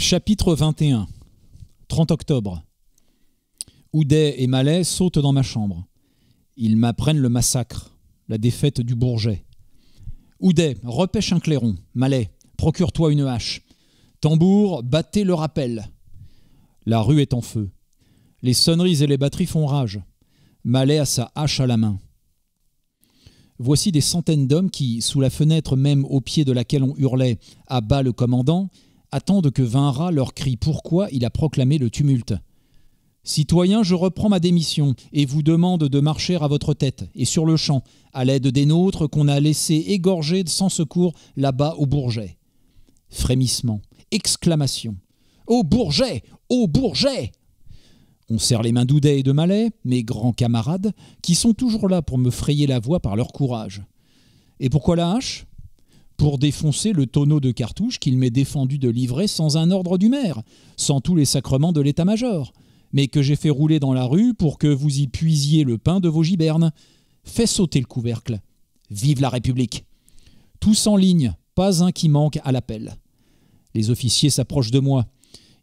Chapitre 21, 30 octobre. Oudet et Malet sautent dans ma chambre. Ils m'apprennent le massacre, la défaite du Bourget. Oudet, repêche un clairon. Malet, procure-toi une hache. Tambour, battez le rappel. La rue est en feu. Les sonneries et les batteries font rage. Malet a sa hache à la main. Voici des centaines d'hommes qui, sous la fenêtre même au pied de laquelle on hurlait À bas le commandant, attendent que vinra leur cri Pourquoi il a proclamé le tumulte Citoyens, je reprends ma démission et vous demande de marcher à votre tête et sur le champ, à l'aide des nôtres qu'on a laissés égorger sans secours là-bas au Bourget. Frémissement, exclamation. « Au Bourget Au Bourget On serre les mains d'Oudet et de Malais, mes grands camarades, qui sont toujours là pour me frayer la voie par leur courage. Et pourquoi la hache pour défoncer le tonneau de cartouches qu'il m'est défendu de livrer sans un ordre du maire, sans tous les sacrements de l'état-major, mais que j'ai fait rouler dans la rue pour que vous y puisiez le pain de vos gibernes. Fais sauter le couvercle. Vive la République. Tous en ligne, pas un qui manque à l'appel. Les officiers s'approchent de moi.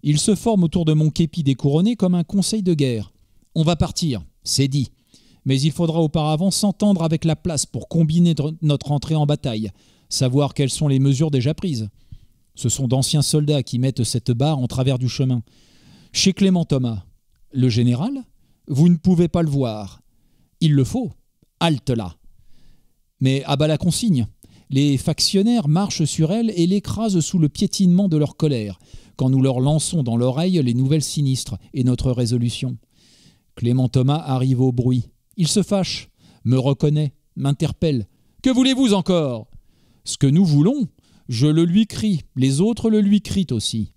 Ils se forment autour de mon képi découronné comme un conseil de guerre. On va partir, c'est dit. Mais il faudra auparavant s'entendre avec la place pour combiner notre entrée en bataille, savoir quelles sont les mesures déjà prises. Ce sont d'anciens soldats qui mettent cette barre en travers du chemin. Chez Clément Thomas, le général, vous ne pouvez pas le voir. Il le faut. Halte là. Mais à bas la consigne. Les factionnaires marchent sur elle et l'écrasent sous le piétinement de leur colère, quand nous leur lançons dans l'oreille les nouvelles sinistres et notre résolution. Clément Thomas arrive au bruit. Il se fâche, me reconnaît, m'interpelle. Que voulez-vous encore ce que nous voulons, je le lui crie, les autres le lui crient aussi.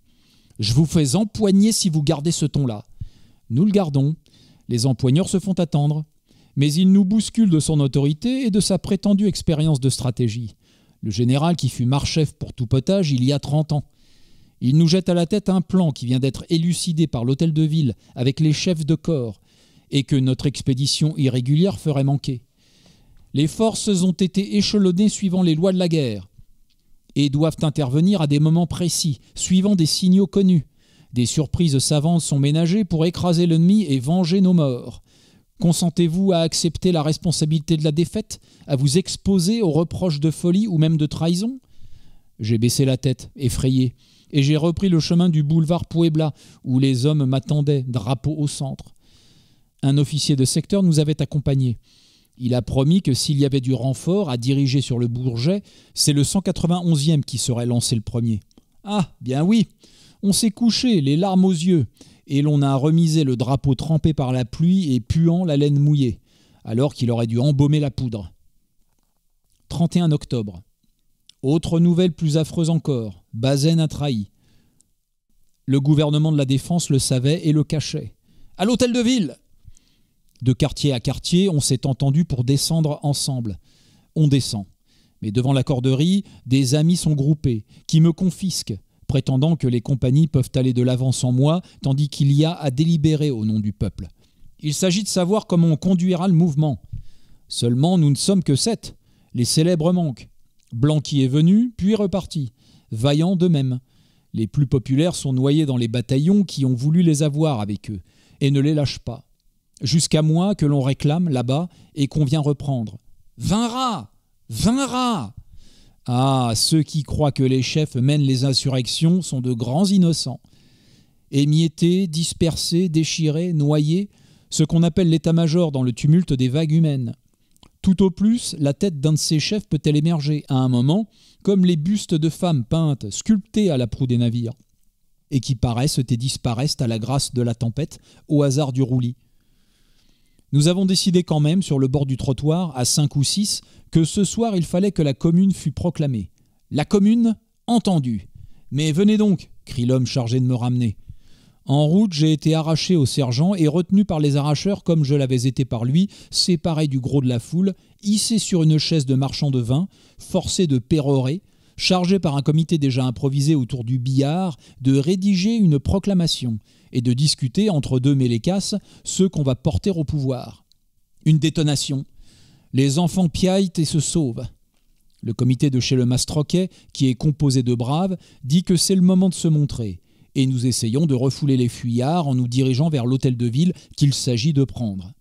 Je vous fais empoigner si vous gardez ce ton-là. Nous le gardons, les empoigneurs se font attendre, mais il nous bouscule de son autorité et de sa prétendue expérience de stratégie. Le général qui fut marchef pour tout potage il y a 30 ans. Il nous jette à la tête un plan qui vient d'être élucidé par l'hôtel de ville avec les chefs de corps et que notre expédition irrégulière ferait manquer. Les forces ont été échelonnées suivant les lois de la guerre et doivent intervenir à des moments précis, suivant des signaux connus. Des surprises savantes sont ménagées pour écraser l'ennemi et venger nos morts. Consentez-vous à accepter la responsabilité de la défaite, à vous exposer aux reproches de folie ou même de trahison J'ai baissé la tête, effrayé, et j'ai repris le chemin du boulevard Puebla, où les hommes m'attendaient, drapeau au centre. Un officier de secteur nous avait accompagnés. Il a promis que s'il y avait du renfort à diriger sur le Bourget, c'est le 191e qui serait lancé le premier. Ah, bien oui On s'est couché, les larmes aux yeux, et l'on a remisé le drapeau trempé par la pluie et puant la laine mouillée, alors qu'il aurait dû embaumer la poudre. 31 octobre. Autre nouvelle plus affreuse encore. Bazaine a trahi. Le gouvernement de la Défense le savait et le cachait. À l'hôtel de ville de quartier à quartier, on s'est entendu pour descendre ensemble. On descend. Mais devant la corderie, des amis sont groupés, qui me confisquent, prétendant que les compagnies peuvent aller de l'avant sans moi, tandis qu'il y a à délibérer au nom du peuple. Il s'agit de savoir comment on conduira le mouvement. Seulement, nous ne sommes que sept. Les célèbres manquent. Blanqui est venu, puis reparti. Vaillant de même. Les plus populaires sont noyés dans les bataillons qui ont voulu les avoir avec eux, et ne les lâchent pas jusqu'à moi que l'on réclame là-bas et qu'on vient reprendre. Vingt rats Vingt rats Ah, ceux qui croient que les chefs mènent les insurrections sont de grands innocents. Émiettés, dispersés, déchirés, noyés, ce qu'on appelle l'état-major dans le tumulte des vagues humaines. Tout au plus, la tête d'un de ces chefs peut-elle émerger, à un moment, comme les bustes de femmes peintes, sculptées à la proue des navires, et qui paraissent et disparaissent à la grâce de la tempête, au hasard du roulis. Nous avons décidé quand même, sur le bord du trottoir, à 5 ou 6, que ce soir il fallait que la commune fût proclamée. La commune Entendu. Mais venez donc, crie l'homme chargé de me ramener. En route, j'ai été arraché au sergent et retenu par les arracheurs comme je l'avais été par lui, séparé du gros de la foule, hissé sur une chaise de marchand de vin, forcé de pérorer, chargé par un comité déjà improvisé autour du billard de rédiger une proclamation et de discuter entre deux Mélécasses ceux qu'on va porter au pouvoir. Une détonation. Les enfants piaillent et se sauvent. Le comité de chez le Mastroquet, qui est composé de braves, dit que c'est le moment de se montrer, et nous essayons de refouler les fuyards en nous dirigeant vers l'hôtel de ville qu'il s'agit de prendre.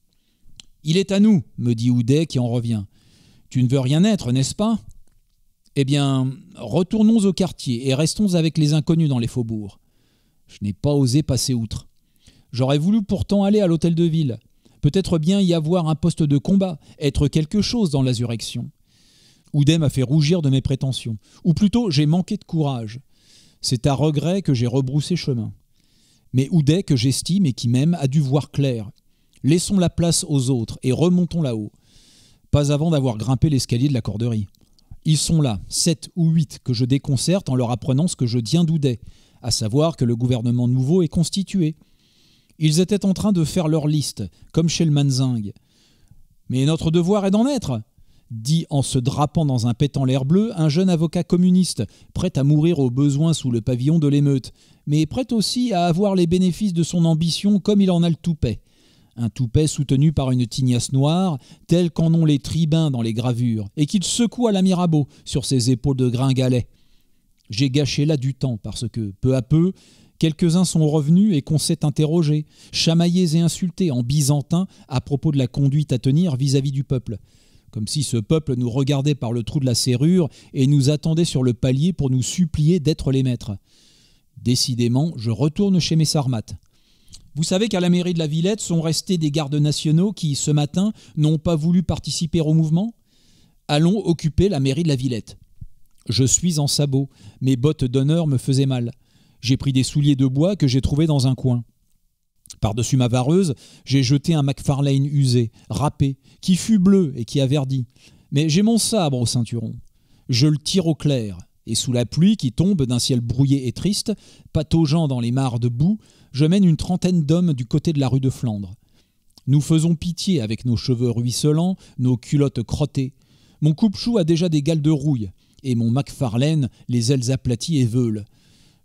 Il est à nous, me dit Houdet qui en revient. Tu ne veux rien être, n'est-ce pas eh bien, retournons au quartier et restons avec les inconnus dans les faubourgs. Je n'ai pas osé passer outre. J'aurais voulu pourtant aller à l'hôtel de ville, peut-être bien y avoir un poste de combat, être quelque chose dans l'insurrection. Oudet m'a fait rougir de mes prétentions, ou plutôt j'ai manqué de courage. C'est à regret que j'ai rebroussé chemin. Mais Oudet, que j'estime et qui m'aime, a dû voir clair. Laissons la place aux autres et remontons là-haut. Pas avant d'avoir grimpé l'escalier de la corderie. Ils sont là, sept ou huit, que je déconcerte en leur apprenant ce que je tiens d'Oudet, à savoir que le gouvernement nouveau est constitué. Ils étaient en train de faire leur liste, comme chez le Manzingue. Mais notre devoir est d'en être, dit en se drapant dans un pétant l'air bleu un jeune avocat communiste, prêt à mourir au besoin sous le pavillon de l'émeute, mais prêt aussi à avoir les bénéfices de son ambition comme il en a le toupet un toupet soutenu par une tignasse noire, telle qu'en ont les tribuns dans les gravures, et qu'il secoue à la Mirabeau sur ses épaules de gringalet. J'ai gâché là du temps parce que, peu à peu, quelques-uns sont revenus et qu'on s'est interrogé, chamaillés et insultés en byzantin à propos de la conduite à tenir vis à -vis du peuple. Comme si ce peuple nous regardait par le trou de la serrure et nous attendait sur le palier pour nous supplier d'être les maîtres. Décidément, je retourne chez mes sarmates. Vous savez qu'à la mairie de la Villette sont restés des gardes nationaux qui, ce matin, n'ont pas voulu participer au mouvement Allons occuper la mairie de la Villette. Je suis en sabot, mes bottes d'honneur me faisaient mal. J'ai pris des souliers de bois que j'ai trouvés dans un coin. Par-dessus ma vareuse, j'ai jeté un Macfarlane usé, râpé, qui fut bleu et qui a verdi. Mais j'ai mon sabre au ceinturon. Je le tire au clair, et sous la pluie qui tombe d'un ciel brouillé et triste, pataugeant dans les mares de boue, je mène une trentaine d'hommes du côté de la rue de Flandre. Nous faisons pitié avec nos cheveux ruisselants, nos culottes crottées. Mon coupe-chou a déjà des gales de rouille, et mon Macfarlane les ailes aplaties et veules.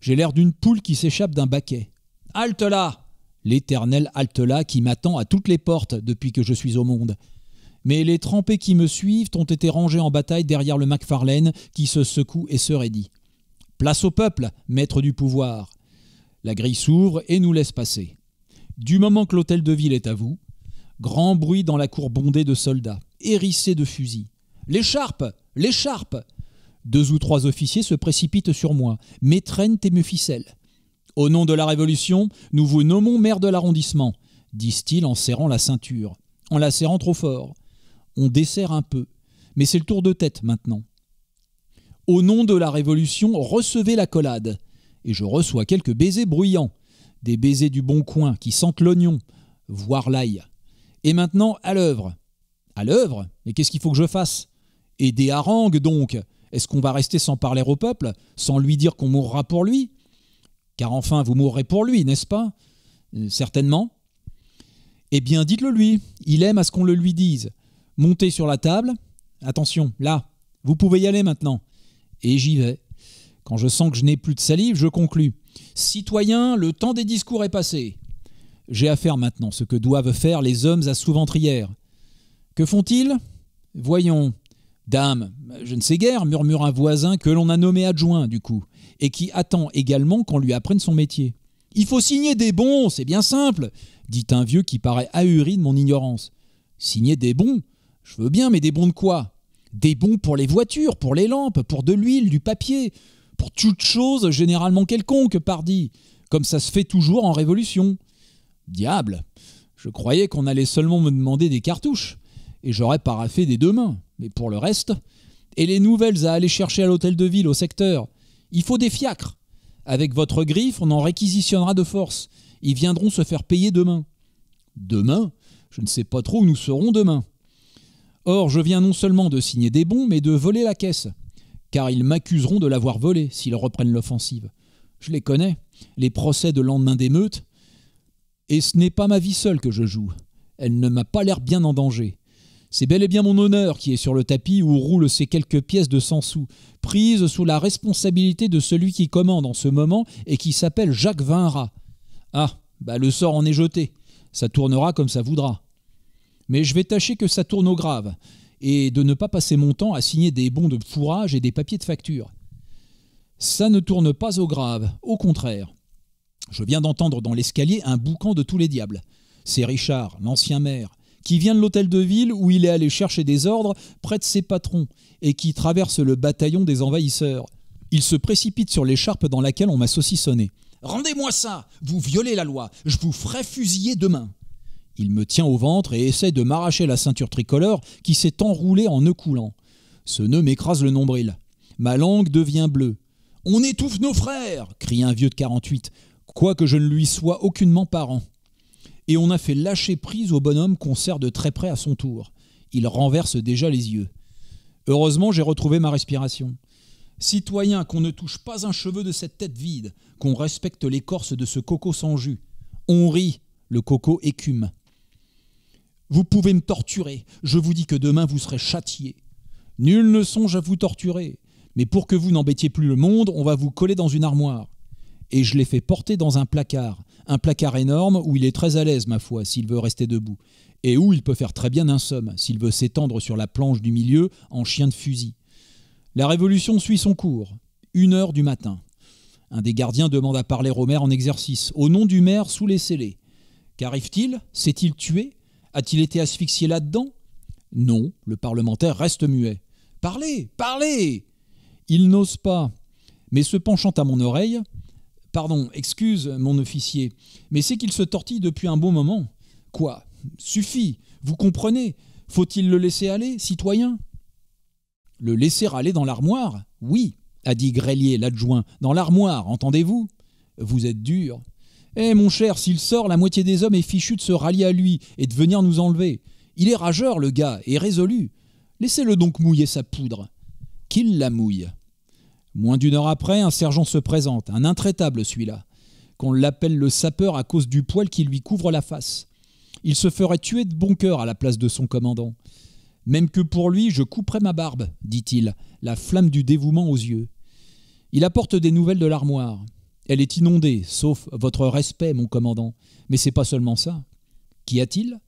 J'ai l'air d'une poule qui s'échappe d'un baquet. Halte là L'éternel halte là qui m'attend à toutes les portes depuis que je suis au monde. Mais les trempés qui me suivent ont été rangés en bataille derrière le Macfarlane qui se secoue et se raidit. Place au peuple, maître du pouvoir. La grille s'ouvre et nous laisse passer. Du moment que l'hôtel de ville est à vous, grand bruit dans la cour bondée de soldats, hérissés de fusils. L'écharpe L'écharpe Deux ou trois officiers se précipitent sur moi, m'étrennent et me ficellent. Au nom de la Révolution, nous vous nommons maire de l'arrondissement, disent-ils en serrant la ceinture, en la serrant trop fort. On desserre un peu, mais c'est le tour de tête maintenant. Au nom de la Révolution, recevez l'accolade et je reçois quelques baisers bruyants, des baisers du bon coin qui sentent l'oignon, voire l'ail. Et maintenant, à l'œuvre. À l'œuvre Mais qu'est-ce qu'il faut que je fasse Et des harangues donc Est-ce qu'on va rester sans parler au peuple, sans lui dire qu'on mourra pour lui Car enfin, vous mourrez pour lui, n'est-ce pas euh, Certainement. Eh bien, dites-le lui. Il aime à ce qu'on le lui dise. Montez sur la table. Attention, là, vous pouvez y aller maintenant. Et j'y vais. Quand je sens que je n'ai plus de salive, je conclus. Citoyens, le temps des discours est passé. J'ai à faire maintenant ce que doivent faire les hommes à sous-ventrière. Que font-ils Voyons. Dame, je ne sais guère, murmure un voisin que l'on a nommé adjoint, du coup, et qui attend également qu'on lui apprenne son métier. Il faut signer des bons, c'est bien simple, dit un vieux qui paraît ahuri de mon ignorance. Signer des bons Je veux bien, mais des bons de quoi Des bons pour les voitures, pour les lampes, pour de l'huile, du papier, pour toute chose généralement quelconque, pardi, comme ça se fait toujours en révolution. Diable, je croyais qu'on allait seulement me demander des cartouches, et j'aurais paraffé des deux mains, mais pour le reste, et les nouvelles à aller chercher à l'hôtel de ville, au secteur, il faut des fiacres. Avec votre griffe, on en réquisitionnera de force. Ils viendront se faire payer demain. Demain Je ne sais pas trop où nous serons demain. Or, je viens non seulement de signer des bons, mais de voler la caisse car ils m'accuseront de l'avoir volé s'ils reprennent l'offensive. Je les connais, les procès de lendemain d'émeute, et ce n'est pas ma vie seule que je joue. Elle ne m'a pas l'air bien en danger. C'est bel et bien mon honneur qui est sur le tapis où roulent ces quelques pièces de 100 sous, prises sous la responsabilité de celui qui commande en ce moment et qui s'appelle Jacques Vinrat. Ah, bah le sort en est jeté. Ça tournera comme ça voudra. Mais je vais tâcher que ça tourne au grave et de ne pas passer mon temps à signer des bons de fourrage et des papiers de facture. Ça ne tourne pas au grave, au contraire. Je viens d'entendre dans l'escalier un boucan de tous les diables. C'est Richard, l'ancien maire, qui vient de l'hôtel de ville où il est allé chercher des ordres près de ses patrons et qui traverse le bataillon des envahisseurs. Il se précipite sur l'écharpe dans laquelle on m'a saucissonné. Rendez-moi ça Vous violez la loi, je vous ferai fusiller demain il me tient au ventre et essaie de m'arracher la ceinture tricolore qui s'est enroulée en nœud coulant. Ce nœud m'écrase le nombril. Ma langue devient bleue. On étouffe nos frères crie un vieux de 48, quoique je ne lui sois aucunement parent. Et on a fait lâcher prise au bonhomme qu'on sert de très près à son tour. Il renverse déjà les yeux. Heureusement, j'ai retrouvé ma respiration. Citoyens, qu'on ne touche pas un cheveu de cette tête vide, qu'on respecte l'écorce de ce coco sans jus. On rit, le coco écume. Vous pouvez me torturer. Je vous dis que demain vous serez châtié. Nul ne songe à vous torturer. Mais pour que vous n'embêtiez plus le monde, on va vous coller dans une armoire. Et je l'ai fait porter dans un placard. Un placard énorme où il est très à l'aise, ma foi, s'il veut rester debout. Et où il peut faire très bien un somme, s'il veut s'étendre sur la planche du milieu en chien de fusil. La révolution suit son cours. Une heure du matin. Un des gardiens demande à parler au maire en exercice, au nom du maire sous les scellés. Qu'arrive-t-il S'est-il tué a-t-il été asphyxié là-dedans Non, le parlementaire reste muet. Parlez, parlez Il n'ose pas, mais se penchant à mon oreille, Pardon, excuse, mon officier, mais c'est qu'il se tortille depuis un bon moment. Quoi Suffit, vous comprenez Faut-il le laisser aller, citoyen Le laisser aller dans l'armoire Oui, a dit Grélier, l'adjoint. Dans l'armoire, entendez-vous Vous êtes dur. Eh mon cher, s'il sort, la moitié des hommes est fichue de se rallier à lui et de venir nous enlever. Il est rageur, le gars, et résolu. Laissez-le donc mouiller sa poudre. Qu'il la mouille. Moins d'une heure après, un sergent se présente, un intraitable celui-là, qu'on l'appelle le sapeur à cause du poil qui lui couvre la face. Il se ferait tuer de bon cœur à la place de son commandant. Même que pour lui, je couperais ma barbe, dit-il, la flamme du dévouement aux yeux. Il apporte des nouvelles de l'armoire. Elle est inondée, sauf votre respect, mon commandant. Mais c'est pas seulement ça. Qu'y a-t-il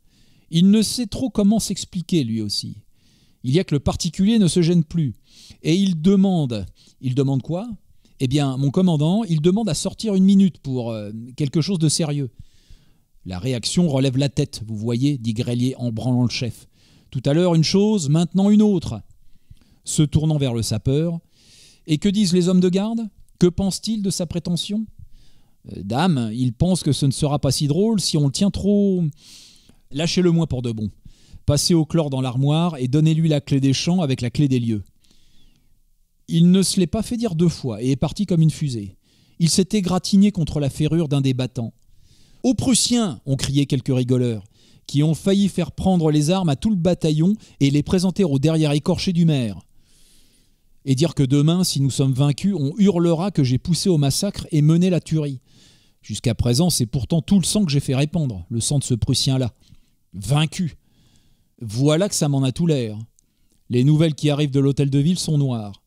Il ne sait trop comment s'expliquer, lui aussi. Il y a que le particulier ne se gêne plus. Et il demande. Il demande quoi Eh bien, mon commandant, il demande à sortir une minute pour euh, quelque chose de sérieux. La réaction relève la tête, vous voyez, dit Grélier en branlant le chef. Tout à l'heure une chose, maintenant une autre. Se tournant vers le sapeur. Et que disent les hommes de garde que pense-t-il de sa prétention euh, Dame, il pense que ce ne sera pas si drôle si on le tient trop. Lâchez-le moi pour de bon. Passez au chlore dans l'armoire et donnez-lui la clé des champs avec la clé des lieux. Il ne se l'est pas fait dire deux fois et est parti comme une fusée. Il s'était gratigné contre la ferrure d'un des battants. Aux Prussiens ont crié quelques rigoleurs, qui ont failli faire prendre les armes à tout le bataillon et les présenter au derrière écorché du maire et dire que demain, si nous sommes vaincus, on hurlera que j'ai poussé au massacre et mené la tuerie. Jusqu'à présent, c'est pourtant tout le sang que j'ai fait répandre, le sang de ce Prussien-là. Vaincu. Voilà que ça m'en a tout l'air. Les nouvelles qui arrivent de l'hôtel de ville sont noires.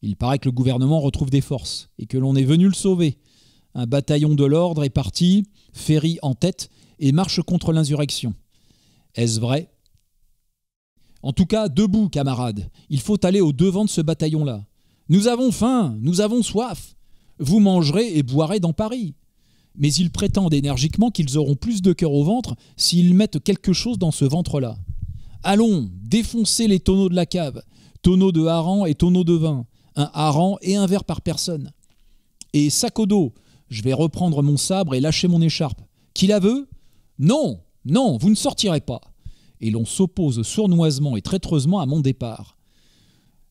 Il paraît que le gouvernement retrouve des forces et que l'on est venu le sauver. Un bataillon de l'ordre est parti, Ferry en tête, et marche contre l'insurrection. Est-ce vrai en tout cas, debout, camarades, il faut aller au devant de ce bataillon-là. Nous avons faim, nous avons soif. Vous mangerez et boirez dans Paris. Mais ils prétendent énergiquement qu'ils auront plus de cœur au ventre s'ils mettent quelque chose dans ce ventre-là. Allons, défoncez les tonneaux de la cave, tonneaux de harengs et tonneaux de vin, un hareng et un verre par personne. Et sac au dos, je vais reprendre mon sabre et lâcher mon écharpe. Qui la veut Non, non, vous ne sortirez pas et l'on s'oppose sournoisement et traîtreusement à mon départ.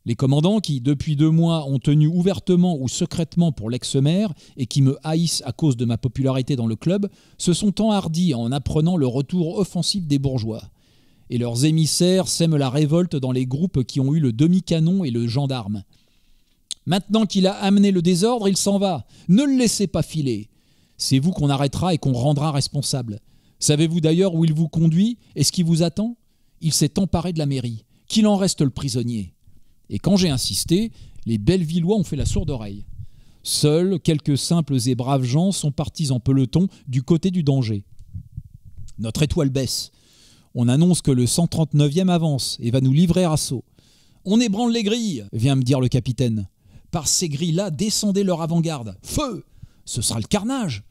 Les commandants qui, depuis deux mois, ont tenu ouvertement ou secrètement pour l'ex-maire et qui me haïssent à cause de ma popularité dans le club, se sont enhardis en apprenant le retour offensif des bourgeois. Et leurs émissaires sèment la révolte dans les groupes qui ont eu le demi-canon et le gendarme. Maintenant qu'il a amené le désordre, il s'en va. Ne le laissez pas filer. C'est vous qu'on arrêtera et qu'on rendra responsable. Savez-vous d'ailleurs où il vous conduit et ce qui vous attend Il s'est emparé de la mairie. Qu'il en reste le prisonnier. Et quand j'ai insisté, les Bellevillois ont fait la sourde oreille. Seuls quelques simples et braves gens sont partis en peloton du côté du danger. Notre étoile baisse. On annonce que le 139e avance et va nous livrer à saut. On ébranle les grilles, vient me dire le capitaine. Par ces grilles-là, descendez leur avant-garde. Feu Ce sera le carnage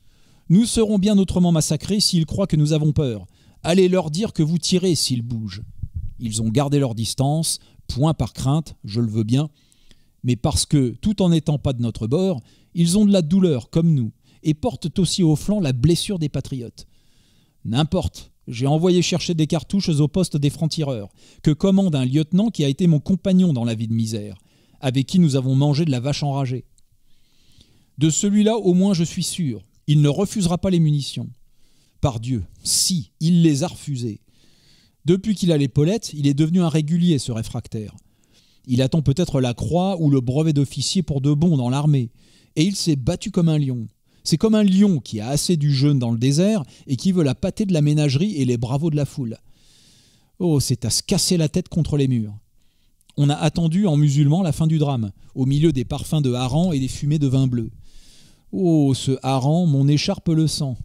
nous serons bien autrement massacrés s'ils croient que nous avons peur. Allez leur dire que vous tirez s'ils bougent. Ils ont gardé leur distance, point par crainte, je le veux bien, mais parce que, tout en n'étant pas de notre bord, ils ont de la douleur, comme nous, et portent aussi au flanc la blessure des patriotes. N'importe, j'ai envoyé chercher des cartouches au poste des francs-tireurs, que commande un lieutenant qui a été mon compagnon dans la vie de misère, avec qui nous avons mangé de la vache enragée. De celui-là, au moins, je suis sûr. Il ne refusera pas les munitions par Dieu. Si, il les a refusées. Depuis qu'il a l'épaulette, il est devenu un régulier, ce réfractaire. Il attend peut-être la croix ou le brevet d'officier pour de bon dans l'armée. Et il s'est battu comme un lion. C'est comme un lion qui a assez du jeûne dans le désert et qui veut la pâté de la ménagerie et les bravos de la foule. Oh, c'est à se casser la tête contre les murs. On a attendu en musulman la fin du drame, au milieu des parfums de harangue et des fumées de vin bleu. Oh, ce hareng, mon écharpe le sang.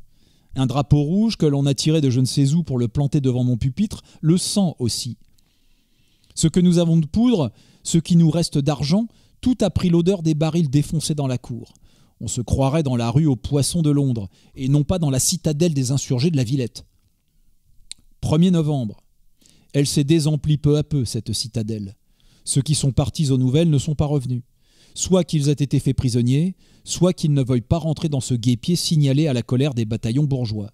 Un drapeau rouge que l'on a tiré de je ne sais où pour le planter devant mon pupitre, le sang aussi. Ce que nous avons de poudre, ce qui nous reste d'argent, tout a pris l'odeur des barils défoncés dans la cour. On se croirait dans la rue aux poissons de Londres, et non pas dans la citadelle des insurgés de la Villette. 1er novembre. Elle s'est désemplie peu à peu, cette citadelle. Ceux qui sont partis aux nouvelles ne sont pas revenus. Soit qu'ils aient été faits prisonniers, soit qu'ils ne veuillent pas rentrer dans ce guépier signalé à la colère des bataillons bourgeois.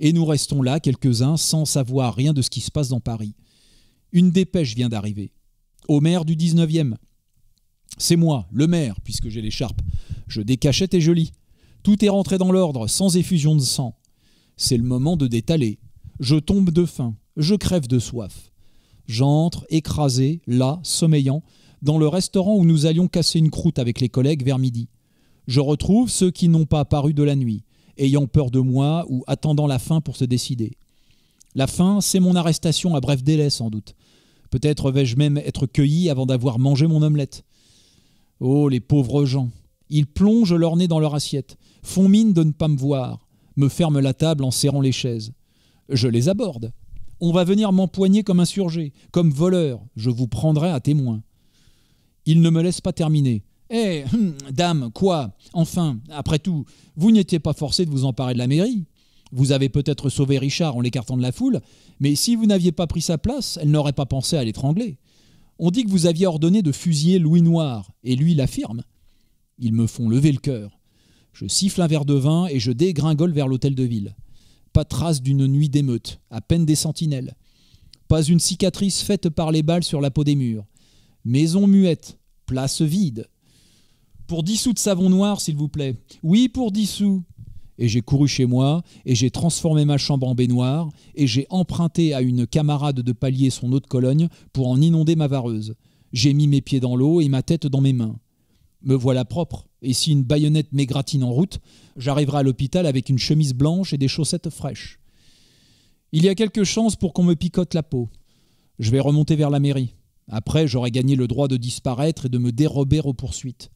Et nous restons là, quelques-uns, sans savoir rien de ce qui se passe dans Paris. Une dépêche vient d'arriver. Au maire du 19e. C'est moi, le maire, puisque j'ai l'écharpe. Je décachette et je lis. Tout est rentré dans l'ordre, sans effusion de sang. C'est le moment de détaler. Je tombe de faim, je crève de soif. J'entre, écrasé, là, sommeillant, dans le restaurant où nous allions casser une croûte avec les collègues vers midi. Je retrouve ceux qui n'ont pas paru de la nuit, ayant peur de moi ou attendant la fin pour se décider. La fin, c'est mon arrestation à bref délai sans doute. Peut-être vais-je même être cueilli avant d'avoir mangé mon omelette. Oh, les pauvres gens Ils plongent leur nez dans leur assiette, font mine de ne pas me voir, me ferment la table en serrant les chaises. Je les aborde. On va venir m'empoigner comme insurgé, comme voleur. Je vous prendrai à témoin. Ils ne me laissent pas terminer. Eh, hum, dame, quoi Enfin, après tout, vous n'étiez pas forcé de vous emparer de la mairie. Vous avez peut-être sauvé Richard en l'écartant de la foule, mais si vous n'aviez pas pris sa place, elle n'aurait pas pensé à l'étrangler. On dit que vous aviez ordonné de fusiller Louis Noir, et lui l'affirme. Ils me font lever le cœur. Je siffle un verre de vin et je dégringole vers l'hôtel de ville. Pas trace d'une nuit d'émeute, à peine des sentinelles. Pas une cicatrice faite par les balles sur la peau des murs. Maison muette, place vide, pour 10 sous de savon noir, s'il vous plaît. Oui, pour 10 sous. Et j'ai couru chez moi, et j'ai transformé ma chambre en baignoire, et j'ai emprunté à une camarade de palier son eau de Cologne pour en inonder ma vareuse. J'ai mis mes pieds dans l'eau et ma tête dans mes mains. Me voilà propre, et si une baïonnette m'égratine en route, j'arriverai à l'hôpital avec une chemise blanche et des chaussettes fraîches. Il y a quelques chances pour qu'on me picote la peau. Je vais remonter vers la mairie. Après, j'aurai gagné le droit de disparaître et de me dérober aux poursuites.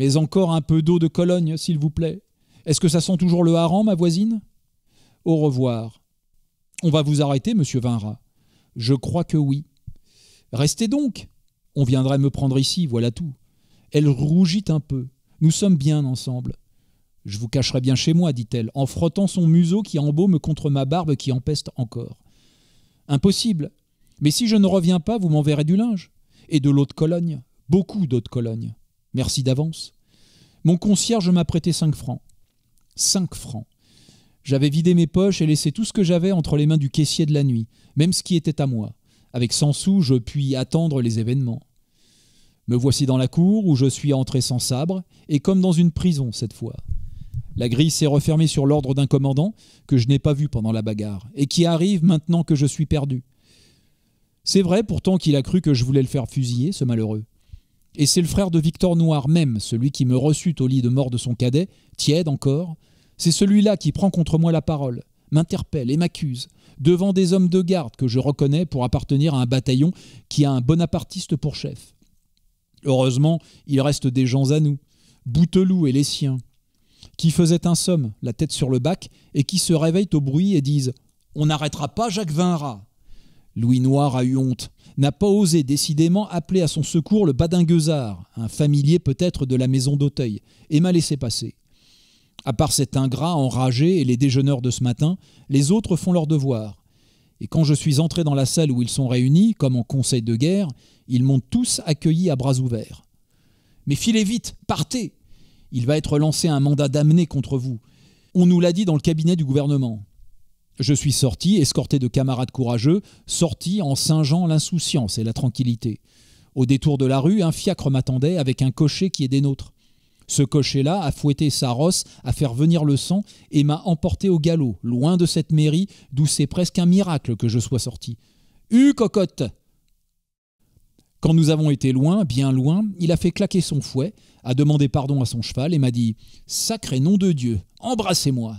Mais encore un peu d'eau de Cologne, s'il vous plaît. Est-ce que ça sent toujours le hareng, ma voisine Au revoir. On va vous arrêter, monsieur Vinrat. Je crois que oui. Restez donc. On viendrait me prendre ici, voilà tout. Elle rougit un peu. Nous sommes bien ensemble. Je vous cacherai bien chez moi, dit-elle, en frottant son museau qui embaume contre ma barbe qui empeste encore. Impossible. Mais si je ne reviens pas, vous m'enverrez du linge. Et de l'eau de Cologne. Beaucoup d'eau de Cologne. Merci d'avance. Mon concierge m'a prêté 5 francs. 5 francs. J'avais vidé mes poches et laissé tout ce que j'avais entre les mains du caissier de la nuit, même ce qui était à moi. Avec cent sous, je puis attendre les événements. Me voici dans la cour où je suis entré sans sabre, et comme dans une prison cette fois. La grille s'est refermée sur l'ordre d'un commandant que je n'ai pas vu pendant la bagarre, et qui arrive maintenant que je suis perdu. C'est vrai pourtant qu'il a cru que je voulais le faire fusiller, ce malheureux. Et c'est le frère de Victor Noir même, celui qui me reçut au lit de mort de son cadet, tiède encore. C'est celui-là qui prend contre moi la parole, m'interpelle et m'accuse, devant des hommes de garde que je reconnais pour appartenir à un bataillon qui a un bonapartiste pour chef. Heureusement, il reste des gens à nous, Bouteloup et les siens, qui faisaient un somme, la tête sur le bac, et qui se réveillent au bruit et disent On n'arrêtera pas Jacques Vinrat Louis Noir a eu honte, n'a pas osé décidément appeler à son secours le Guézard, un familier peut-être de la maison d'Auteuil, et m'a laissé passer. À part cet ingrat enragé et les déjeuneurs de ce matin, les autres font leur devoir. Et quand je suis entré dans la salle où ils sont réunis, comme en conseil de guerre, ils m'ont tous accueilli à bras ouverts. Mais filez vite, partez Il va être lancé un mandat d'amener contre vous. On nous l'a dit dans le cabinet du gouvernement. Je suis sorti, escorté de camarades courageux, sorti en singeant l'insouciance et la tranquillité. Au détour de la rue, un fiacre m'attendait avec un cocher qui est des nôtres. Ce cocher-là a fouetté sa rosse, à faire venir le sang et m'a emporté au galop, loin de cette mairie, d'où c'est presque un miracle que je sois sorti. Hu cocotte Quand nous avons été loin, bien loin, il a fait claquer son fouet, a demandé pardon à son cheval et m'a dit Sacré nom de Dieu, embrassez-moi